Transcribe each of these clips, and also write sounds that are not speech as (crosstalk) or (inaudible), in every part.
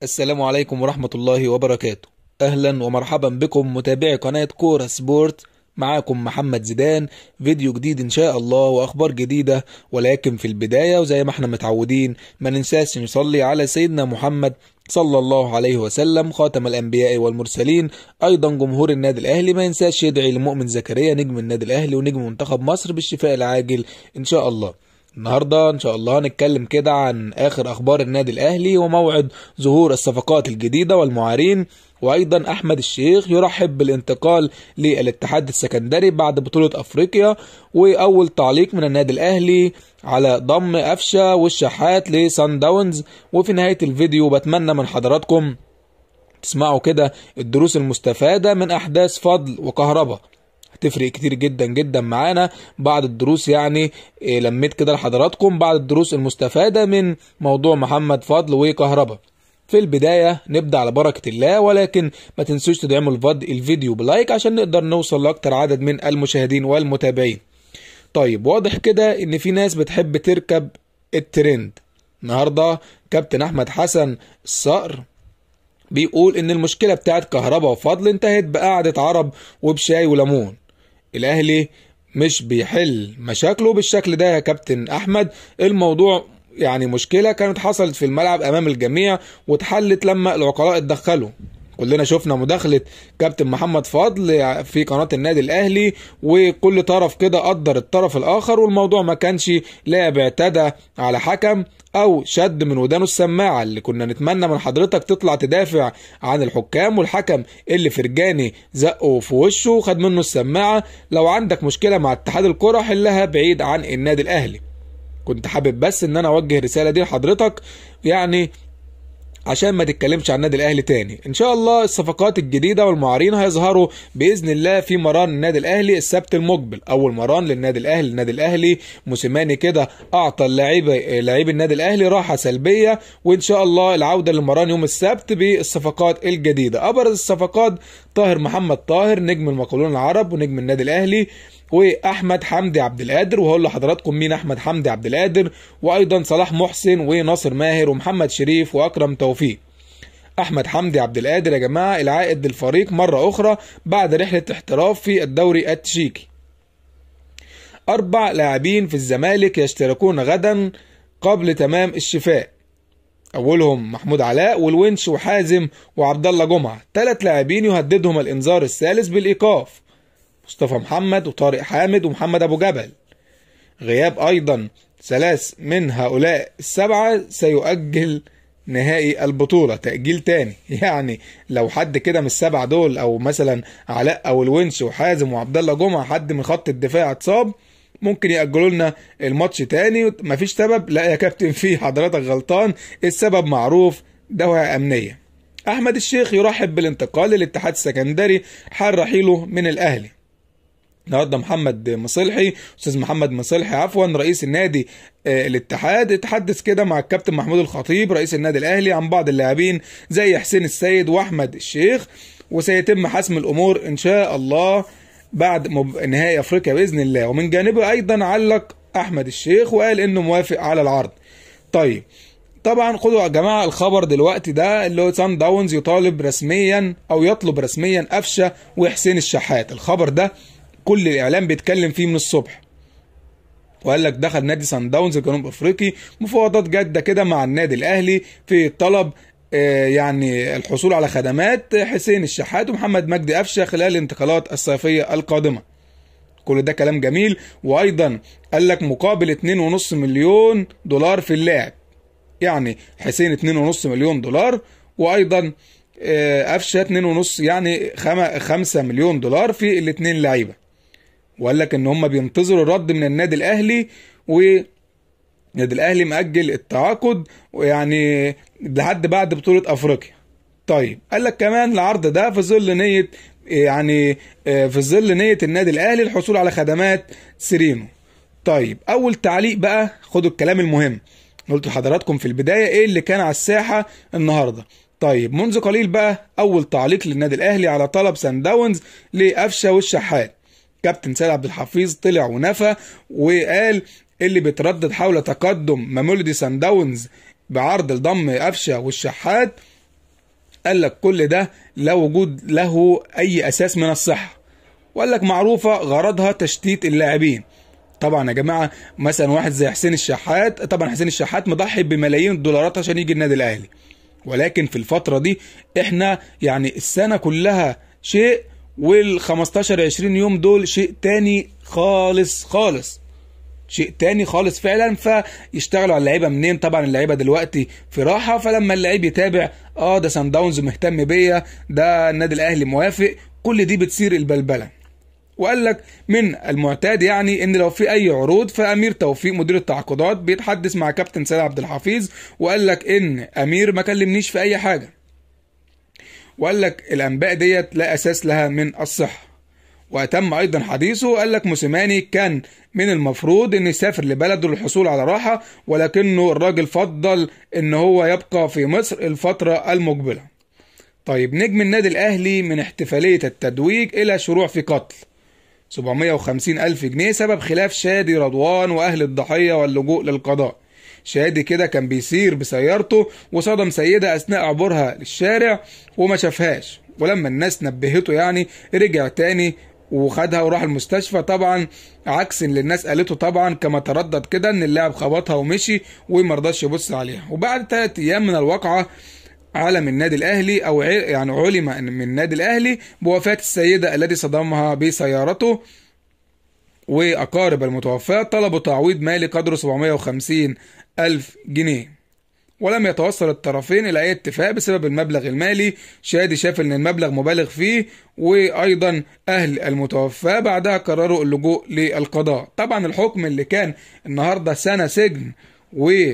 السلام عليكم ورحمة الله وبركاته أهلا ومرحبا بكم متابعي قناة كورة سبورت معاكم محمد زيدان فيديو جديد ان شاء الله واخبار جديده ولكن في البدايه وزي ما احنا متعودين ما ننساش نصلي على سيدنا محمد صلى الله عليه وسلم خاتم الانبياء والمرسلين ايضا جمهور النادي الاهلي ما ينساش يدعي لمؤمن زكريا نجم النادي الاهلي ونجم منتخب مصر بالشفاء العاجل ان شاء الله النهارده ان شاء الله هنتكلم كده عن اخر اخبار النادي الاهلي وموعد ظهور الصفقات الجديده والمعارين وايضا احمد الشيخ يرحب بالانتقال للاتحاد السكندري بعد بطوله افريقيا واول تعليق من النادي الاهلي على ضم قفشه والشحات لسان داونز وفي نهايه الفيديو بتمنى من حضراتكم تسمعوا كده الدروس المستفاده من احداث فضل وكهرباء هتفرق كتير جدا جدا معانا بعض الدروس يعني إيه، لميت كده لحضراتكم بعض الدروس المستفادة من موضوع محمد فضل وكهربا في البداية نبدأ على بركة الله ولكن ما تنسوش تدعموا الفض الفيديو بلايك عشان نقدر نوصل لأكتر عدد من المشاهدين والمتابعين طيب واضح كده ان في ناس بتحب تركب الترند النهاردة كابتن احمد حسن الصقر بيقول ان المشكلة بتاعت كهربا وفضل انتهت بقعدة عرب وبشاي وليمون الاهلي مش بيحل مشاكله بالشكل ده يا كابتن احمد الموضوع يعني مشكله كانت حصلت في الملعب امام الجميع واتحلت لما العقلاء اتدخلوا كلنا شفنا مداخله كابتن محمد فضل في قناه النادي الاهلي وكل طرف كده قدر الطرف الاخر والموضوع ما كانش لا اعتدى على حكم او شد من ودانه السماعه اللي كنا نتمنى من حضرتك تطلع تدافع عن الحكام والحكم اللي فرجاني زقه في وشه وخد منه السماعه لو عندك مشكله مع اتحاد الكره حلها بعيد عن النادي الاهلي كنت حابب بس ان انا اوجه الرساله دي لحضرتك يعني عشان ما تتكلمش عن النادي الاهلي تاني ان شاء الله الصفقات الجديده والمعارين هيظهروا باذن الله في مران النادي الاهلي السبت المقبل اول مران للنادي الاهلي النادي الاهلي موسيماني كده اعطى اللعيبه لعيب النادي الاهلي راحه سلبيه وان شاء الله العوده للمران يوم السبت بالصفقات الجديده ابرز الصفقات طاهر محمد طاهر نجم المقولون العرب ونجم النادي الاهلي واحمد حمدي عبد القادر وهقول لحضراتكم مين احمد حمدي عبد القادر وايضا صلاح محسن وناصر ماهر ومحمد شريف واكرم توفيق احمد حمدي عبد القادر يا جماعه العائد للفريق مره اخرى بعد رحله احتراف في الدوري التشيكي أربع لاعبين في الزمالك يشتركون غدا قبل تمام الشفاء أولهم محمود علاء والونش وحازم وعبد الله جمعة ثلاث لاعبين يهددهم الإنذار الثالث بالإيقاف مصطفى محمد وطارق حامد ومحمد أبو جبل غياب أيضا ثلاث من هؤلاء السبعة سيؤجل نهائي البطولة تأجيل تاني (laughs) يعني لو حد كده من السبعة دول أو مثلا علاء أو الونش وحازم وعبد الله جمعة حد من خط الدفاع اتصاب ممكن يأجلوا لنا الماتش تاني مفيش سبب لا يا كابتن (laughs) في حضرتك غلطان السبب معروف دواعي أمنية أحمد الشيخ يرحب بالانتقال للاتحاد السكندري حال رحيله من الأهلي النهارده محمد مصلحي استاذ محمد مصلحي عفوا رئيس النادي آه، الاتحاد اتحدث كده مع الكابتن محمود الخطيب رئيس النادي الاهلي عن بعض اللاعبين زي حسين السيد واحمد الشيخ وسيتم حسم الامور ان شاء الله بعد نهائي افريقيا باذن الله ومن جانبه ايضا علق احمد الشيخ وقال انه موافق على العرض طيب طبعا خدوا يا جماعه الخبر دلوقتي ده اللي هو سان داونز يطالب رسميا او يطلب رسميا قفشه وحسين الشحات الخبر ده كل الاعلام بيتكلم فيه من الصبح وقال لك دخل نادي سان داونز الجنوب افريقي مفاوضات جاده كده مع النادي الاهلي في طلب آه، يعني الحصول على خدمات حسين الشحات ومحمد مجدي قفشه خلال الانتقالات الصيفيه القادمه كل ده كلام جميل وايضا قال لك مقابل 2.5 مليون دولار في اللاعب يعني حسين 2.5 مليون دولار وايضا آه، قفشه 2.5 يعني 5 مليون دولار في الاثنين لعيبه وقال لك ان هم بينتظروا الرد من النادي الاهلي و النادي الاهلي مأجل التعاقد ويعني لحد بعد بطولة افريقيا طيب قال لك كمان العرض ده في ظل نية يعني آه، في ظل نية النادي الاهلي الحصول على خدمات سيرينو طيب اول تعليق بقى خدوا الكلام المهم قلت لحضراتكم في البداية ايه اللي كان على الساحة النهاردة طيب منذ قليل بقى اول تعليق للنادي الاهلي على طلب سان داونز لقفشه والشحات كابتن سيد عبد الحفيظ طلع ونفى وقال اللي بيتردد حول تقدم مامولدي سان داونز بعرض لضم قفشه والشحات قال لك كل ده لا وجود له اي اساس من الصحه وقال لك معروفه غرضها تشتيت اللاعبين طبعا يا جماعه مثلا واحد زي حسين الشحات طبعا حسين الشحات مضحي بملايين الدولارات عشان يجي النادي الاهلي ولكن في الفتره دي احنا يعني السنه كلها شيء وال 15 20 يوم دول شيء تاني خالص خالص شيء تاني خالص فعلا فيشتغلوا على اللعيبه منين طبعا اللعيبه دلوقتي في راحه فلما اللعيب يتابع اه ده سان داونز مهتم بيا ده النادي الاهلي موافق كل دي بتثير البلبله وقال لك من المعتاد يعني ان لو في اي عروض فامير توفيق مدير التعاقدات بيتحدث مع كابتن سيد عبد الحفيظ وقال لك ان امير ما كلمنيش في اي حاجه وقال لك الانباء ديت لا اساس لها من الصحه وأتم أيضا حديثه وقال لك موسيماني كان من المفروض أن يسافر لبلده للحصول على راحة ولكنه الراجل فضل أن هو يبقى في مصر الفترة المقبلة طيب نجم النادي الأهلي من احتفالية التدويج إلى شروع في قتل 750 ألف جنيه سبب خلاف شادي رضوان وأهل الضحية واللجوء للقضاء شادي كده كان بيسير بسيارته وصدم سيدة أثناء عبورها للشارع وما شافهاش ولما الناس نبهته يعني رجع تاني وخدها وراح المستشفى طبعا عكس اللي الناس قالته طبعا كما تردد كده ان اللاعب خبطها ومشي وما رضاش يبص عليها وبعد ثلاث ايام من الواقعه علم النادي الاهلي او يعني علم من النادي الاهلي بوفاه السيده التي صدمها بسيارته وأقارب المتوفاة طلبوا تعويض مالي قدره 750 ألف جنيه ولم يتوصل الطرفين إلى أي اتفاق بسبب المبلغ المالي شادي شاف أن المبلغ مبالغ فيه وأيضا أهل المتوفاة بعدها قرروا اللجوء للقضاء طبعا الحكم اللي كان النهاردة سنة سجن و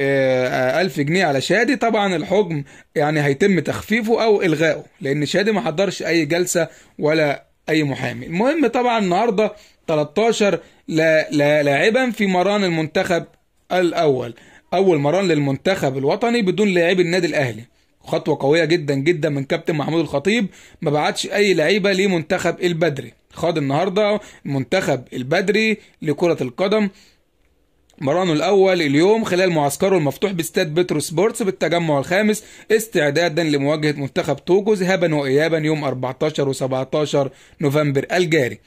آه، ألف جنيه على شادي طبعا الحكم يعني هيتم تخفيفه أو إلغائه لأن شادي ما حضرش أي جلسة ولا أي محامي المهم طبعا النهاردة 13 لاعبا في مران المنتخب الاول اول مران للمنتخب الوطني بدون لاعبي النادي الاهلي خطوه قويه جدا جدا من كابتن محمود الخطيب ما بعتش اي لعيبه لمنتخب البدري خاض النهارده منتخب البدري لكره القدم مرانه الاول اليوم خلال معسكره المفتوح باستاد بترو سبورتس بالتجمع الخامس استعدادا لمواجهه منتخب توجو ذهابا وايابا يوم 14 و17 نوفمبر الجاري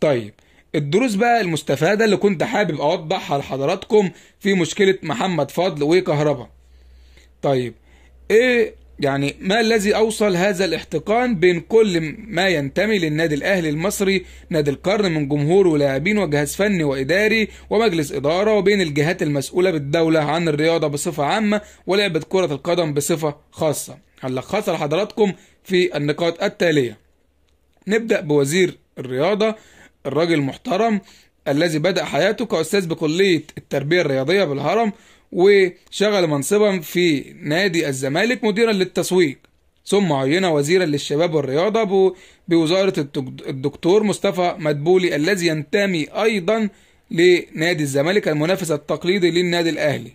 طيب الدروس بقى المستفادة اللي كنت حابب أوضحها لحضراتكم في مشكلة محمد فضل وكهربا طيب إيه يعني ما الذي أوصل هذا الاحتقان بين كل ما ينتمي للنادي الأهلي المصري نادي القرن من جمهور ولاعبين وجهاز فني وإداري ومجلس إدارة وبين الجهات المسؤولة بالدولة عن الرياضة بصفة عامة ولعبة كرة القدم بصفة خاصة هنلخصها لحضراتكم في النقاط التالية نبدأ بوزير الرياضة الراجل المحترم الذي بدأ حياته كأستاذ بكلية التربية الرياضية بالهرم وشغل منصبا في نادي الزمالك مديرا للتسويق ثم عين وزيرا للشباب والرياضة بوزارة الدكتور مصطفى مدبولي الذي ينتمي أيضا لنادي الزمالك المنافس التقليدي للنادي الأهلي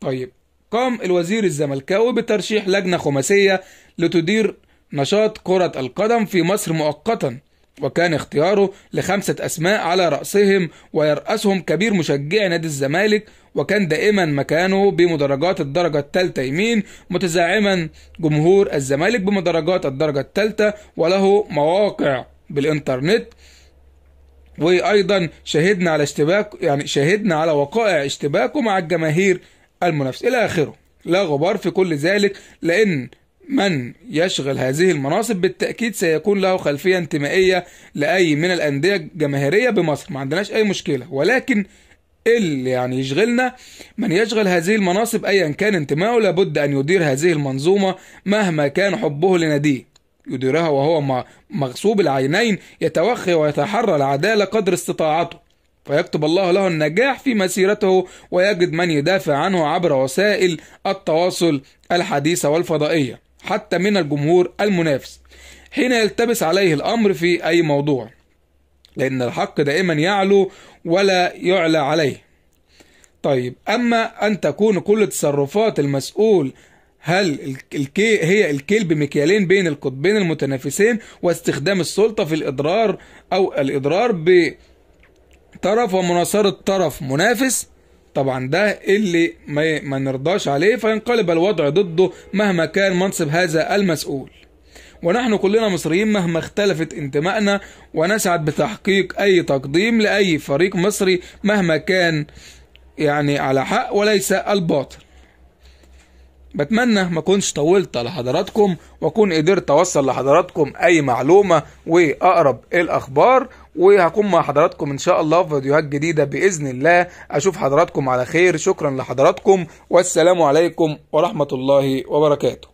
طيب قام الوزير الزملكاوي بترشيح لجنة خماسية لتدير نشاط كرة القدم في مصر مؤقتا وكان اختياره لخمسة أسماء على رأسهم ويرأسهم كبير مشجعي نادي الزمالك وكان دائما مكانه بمدرجات الدرجة الثالثة يمين متزاعما جمهور الزمالك بمدرجات الدرجة الثالثة وله مواقع بالإنترنت وأيضا شهدنا على اشتباك يعني شهدنا على وقائع اشتباكه مع الجماهير المنافسة إلى آخره لا غبار في كل ذلك لأن من يشغل هذه المناصب بالتأكيد سيكون له خلفية انتمائية لأي من الأندية الجماهيرية بمصر ما عندناش أي مشكلة ولكن اللي يعني يشغلنا من يشغل هذه المناصب أيا كان انتمائه لابد أن يدير هذه المنظومة مهما كان حبه لناديه يديرها وهو مغصوب العينين يتوخي ويتحرى العدالة قدر استطاعته فيكتب الله له النجاح في مسيرته ويجد من يدافع عنه عبر وسائل التواصل الحديثة والفضائية حتى من الجمهور المنافس حين يلتبس عليه الأمر في أي موضوع لأن الحق دائما يعلو ولا يعلى عليه طيب أما أن تكون كل تصرفات المسؤول هل الكي هي الكيل بمكيالين بين القطبين المتنافسين واستخدام السلطة في الإضرار أو الإضرار بطرف ومناصرة طرف منافس طبعا ده اللي ما, ما نرضاش عليه فينقلب الوضع ضده مهما كان منصب هذا المسؤول ونحن كلنا مصريين مهما اختلفت انتمائنا ونسعد بتحقيق أي تقديم لأي فريق مصري مهما كان يعني على حق وليس الباطل بتمنى ما كنتش طولت لحضراتكم واكون قدرت اوصل لحضراتكم اي معلومه واقرب الاخبار وهكون مع حضراتكم ان شاء الله في فيديوهات جديده باذن الله اشوف حضراتكم على خير شكرا لحضراتكم والسلام عليكم ورحمه الله وبركاته